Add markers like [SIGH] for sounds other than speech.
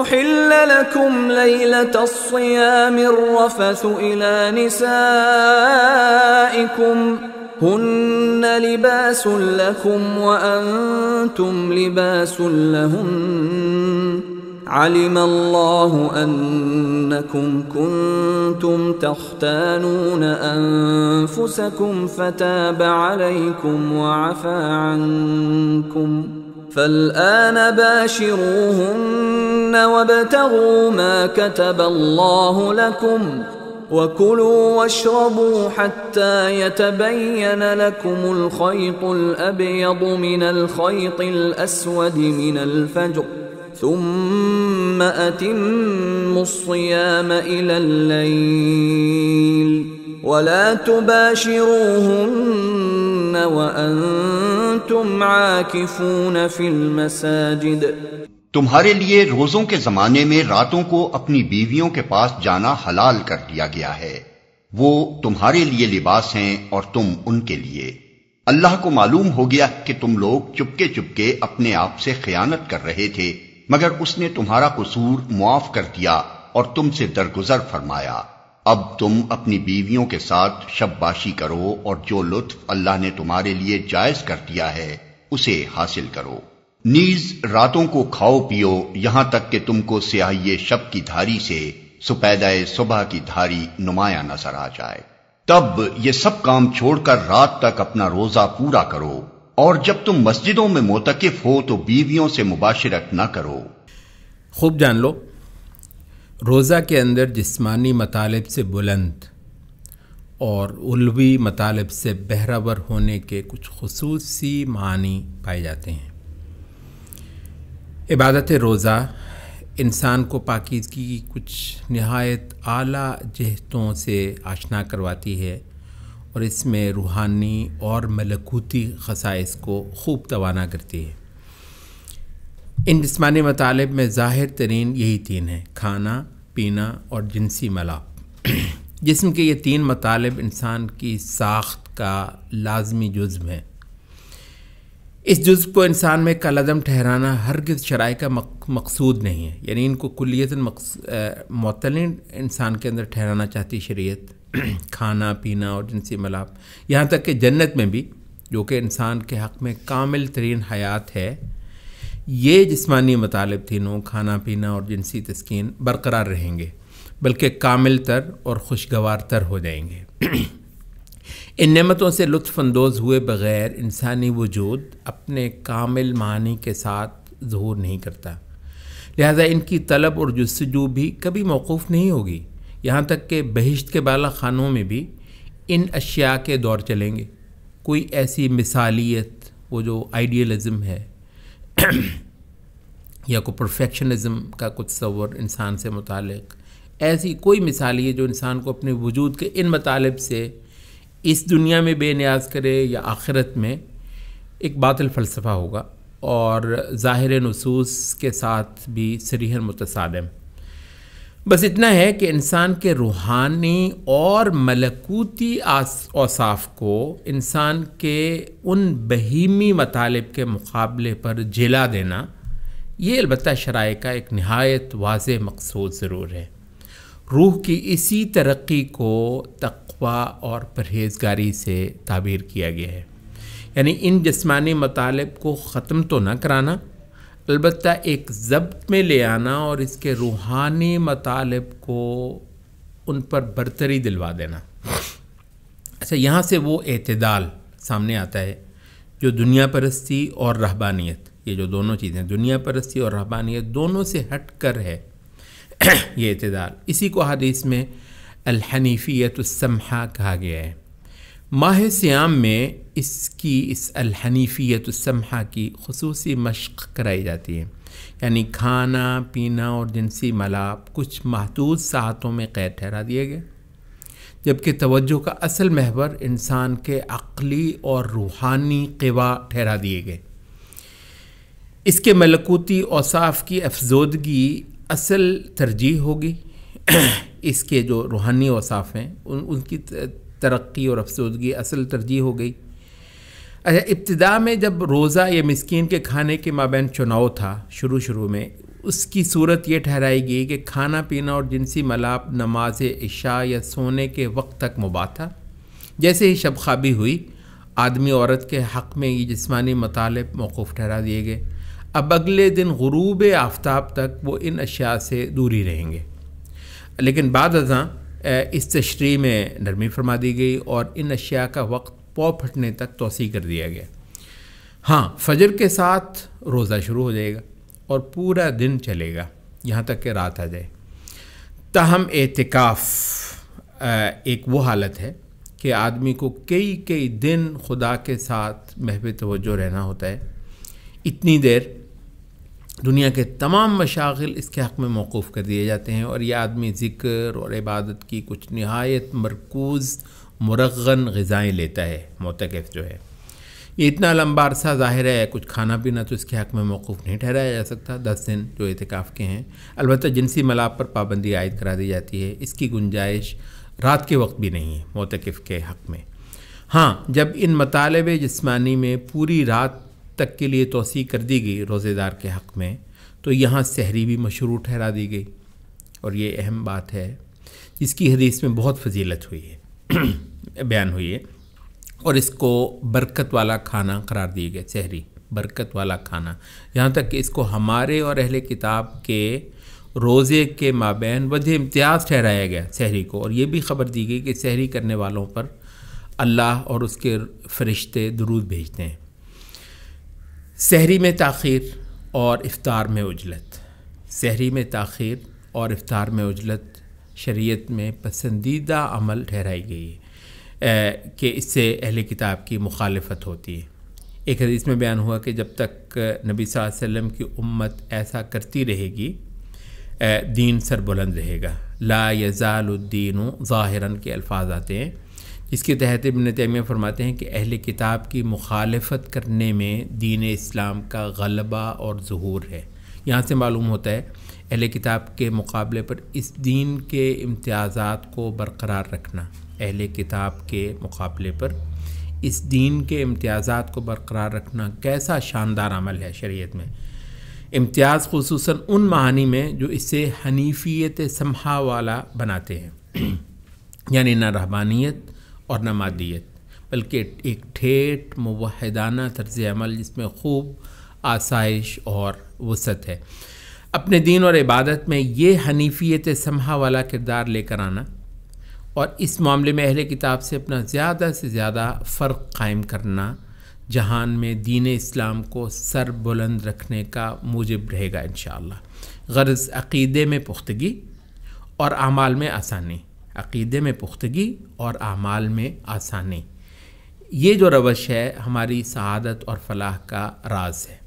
أحل لكم ليلة الصيام الرفث إلى نسائكم هن لباس لكم وأنتم لباس لهن علم الله أنكم كنتم تختانون أنفسكم فتاب عليكم وعفى عنكم ۖ فالآن باشروهن وابتغوا ما كتب الله لكم وكلوا واشربوا حتى يتبين لكم الخيط الأبيض من الخيط الأسود من الفجر ثم أتموا الصيام إلى الليل ولا تباشروهن عاکفون فی المساجد تمہارے لیے روزوں کے زمانے میں راتوں کو اپنی بیویوں کے پاس جانا حلال کر دیا گیا ہے وہ تمہارے لیے لباس ہیں اور تم ان کے لیے اللہ کو معلوم ہو گیا کہ تم لوگ چپکے چپکے اپنے آپ سے خیانت کر رہے تھے مگر اس نے تمہارا قصور معاف کر دیا اور تم سے درگزر فرمایا اب تم اپنی بیویوں کے ساتھ شب باشی کرو اور جو لطف اللہ نے تمہارے لیے جائز کر دیا ہے اسے حاصل کرو نیز راتوں کو کھاؤ پیو یہاں تک کہ تم کو سیاہی شب کی دھاری سے سپیدائے صبح کی دھاری نمایاں نظر آ جائے تب یہ سب کام چھوڑ کر رات تک اپنا روزہ پورا کرو اور جب تم مسجدوں میں موتقف ہو تو بیویوں سے مباشرت نہ کرو خوب جان لو روزہ کے اندر جسمانی مطالب سے بلند اور علوی مطالب سے بہرور ہونے کے کچھ خصوصی معنی پائے جاتے ہیں عبادت روزہ انسان کو پاکیزگی کچھ نہایت اعلیٰ جہتوں سے آشنا کرواتی ہے اور اس میں روحانی اور ملکوتی خصائص کو خوب توانا کرتی ہے ان جسمانی مطالب میں ظاہر ترین یہی تین ہیں کھانا پینا اور جنسی ملاپ جسم کے یہ تین مطالب انسان کی ساخت کا لازمی جزو ہیں اس جزو کو انسان میں کالدم ٹھہرانا ہرگز شرائع کا مقصود نہیں ہے یعنی ان کو کلیت معطنی انسان کے اندر ٹھہرانا چاہتی شریعت کھانا پینا اور جنسی ملاپ یہاں تک کہ جنت میں بھی جو کہ انسان کے حق میں کامل ترین حیات ہے یہ جسمانی مطالب تینوں کھانا پینا اور جنسی تسکین برقرار رہیں گے بلکہ کامل تر اور خوشگوار تر ہو جائیں گے [CLEARS THROAT] ان نعمتوں سے لطف اندوز ہوئے بغیر انسانی وجود اپنے کامل معنی کے ساتھ ظہور نہیں کرتا لہذا ان کی طلب اور جستجو بھی کبھی موقوف نہیں ہوگی یہاں تک کہ بہشت کے بالا خانوں میں بھی ان اشیاء کے دور چلیں گے کوئی ایسی مثالیت وہ جو آئیڈیالزم ہے [CLEARS THROAT] یا کوئی پرفیکشنزم کا کچھ تصور انسان سے متعلق ایسی کوئی مثال ہے جو انسان کو اپنے وجود کے ان مطالب سے اس دنیا میں بے نیاز کرے یا آخرت میں ایک باطل فلسفہ ہوگا اور ظاہر نصوص کے ساتھ بھی سریحر متصادم بس اتنا ہے کہ انسان کے روحانی اور ملکوتی اوصاف کو انسان کے ان بہیمی مطالب کے مقابلے پر جلا دینا یہ البتہ شرائع کا ایک نہایت واضح مقصود ضرور ہے روح کی اسی ترقی کو تقوی اور پرہیزگاری سے تعبیر کیا گیا ہے یعنی ان جسمانی مطالب کو ختم تو نہ کرانا البتہ ایک ضبط میں لے آنا اور اس کے روحانی مطالب کو ان پر برتری دلوا دینا اچھا یہاں سے وہ اعتدال سامنے آتا ہے جو دنیا پرستی اور رہبانیت یہ جو دونوں چیزیں دنیا پرستی اور رہبانیت دونوں سے ہٹ کر ہے یہ اعتدال اسی کو حدیث میں الحنیفیت السمحہ کہا گیا ہے ماہ سیام میں اس کی اس الحنیفیت السمحہ کی خصوصی مشق کرائی جاتی ہے یعنی کھانا پینا اور جنسی ملاپ کچھ محدود ساعتوں میں قید ٹھہرا دیے گئے جبکہ توجہ کا اصل محور انسان کے عقلی اور روحانی قوا ٹھہرا دیے گئے اس کے ملکوتی اوصاف کی افزودگی اصل ترجیح ہوگی اس کے جو روحانی اوصاف ہیں ان ان کی ترقی اور افزودگی اصل ترجیح ہو گئی اچھا ابتدا میں جب روزہ یا مسکین کے کھانے کے مابین چناؤ تھا شروع شروع میں اس کی صورت یہ ٹھہرائی گئی کہ کھانا پینا اور جنسی ملاپ نماز عشاء یا سونے کے وقت تک مبا تھا جیسے ہی شب خوابی ہوئی آدمی عورت کے حق میں یہ جسمانی مطالب موقف ٹھہرا دیے گئے اب اگلے دن غروب آفتاب تک وہ ان اشیاء سے دوری رہیں گے لیکن بعد ازاں اس تشریح میں نرمی فرما دی گئی اور ان اشیاء کا وقت پاؤ پھٹنے تک توسیع کر دیا گیا ہاں فجر کے ساتھ روزہ شروع ہو جائے گا اور پورا دن چلے گا یہاں تک کہ رات آ جائے تاہم اعتکاف ایک وہ حالت ہے کہ آدمی کو کئی کئی دن خدا کے ساتھ محبت توجہ رہنا ہوتا ہے اتنی دیر دنیا کے تمام مشاغل اس کے حق میں موقوف کر دیے جاتے ہیں اور یہ آدمی ذکر اور عبادت کی کچھ نہایت مرکوز مرغن غذائیں لیتا ہے معتکف جو ہے یہ اتنا لمبا عرصہ ظاہر ہے کچھ کھانا پینا تو اس کے حق میں موقف نہیں ٹھہرایا جا سکتا دس دن جو اعتکاف کے ہیں البتہ جنسی ملاپ پر پابندی عائد کرا دی جاتی ہے اس کی گنجائش رات کے وقت بھی نہیں ہے معتکف کے حق میں ہاں جب ان مطالب جسمانی میں پوری رات تک کے لیے توسیع کر دی گئی روزے دار کے حق میں تو یہاں سحری بھی مشروع ٹھہرا دی گئی اور یہ اہم بات ہے جس کی حدیث میں بہت فضیلت ہوئی ہے بیان ہوئی ہے اور اس کو برکت والا کھانا قرار دیے گئے سحری برکت والا کھانا یہاں تک کہ اس کو ہمارے اور اہل کتاب کے روزے کے مابین وجہ امتیاز ٹھہرایا گیا سحری کو اور یہ بھی خبر دی گئی کہ سحری کرنے والوں پر اللہ اور اس کے فرشتے درود بھیجتے ہیں سحری میں تاخیر اور افطار میں اجلت سحری میں تاخیر اور افطار میں اجلت شریعت میں پسندیدہ عمل ٹھہرائی گئی ہے کہ اس سے اہل کتاب کی مخالفت ہوتی ہے ایک حدیث میں بیان ہوا کہ جب تک نبی صلی اللہ علیہ وسلم کی امت ایسا کرتی رہے گی دین سر بلند رہے گا لا یزال الدین ظاہراً کے الفاظ آتے ہیں جس کے تحت ابن تیمیہ فرماتے ہیں کہ اہل کتاب کی مخالفت کرنے میں دین اسلام کا غلبہ اور ظہور ہے یہاں سے معلوم ہوتا ہے اہل کتاب کے مقابلے پر اس دین کے امتیازات کو برقرار رکھنا اہل کتاب کے مقابلے پر اس دین کے امتیازات کو برقرار رکھنا کیسا شاندار عمل ہے شریعت میں امتیاز خصوصاً ان معانی میں جو اسے حنیفیت سمحا والا بناتے ہیں [CLEARS THROAT] یعنی نہ رحبانیت اور نہ مادیت بلکہ ایک ٹھیٹ موحدانہ طرز عمل جس میں خوب آسائش اور وسعت ہے اپنے دین اور عبادت میں یہ حنیفیت سمحہ والا کردار لے کر آنا اور اس معاملے میں اہل کتاب سے اپنا زیادہ سے زیادہ فرق قائم کرنا جہان میں دین اسلام کو سر بلند رکھنے کا موجب رہے گا انشاءاللہ غرض عقیدے میں پختگی اور اعمال میں آسانی عقیدے میں پختگی اور اعمال میں آسانی یہ جو روش ہے ہماری سعادت اور فلاح کا راز ہے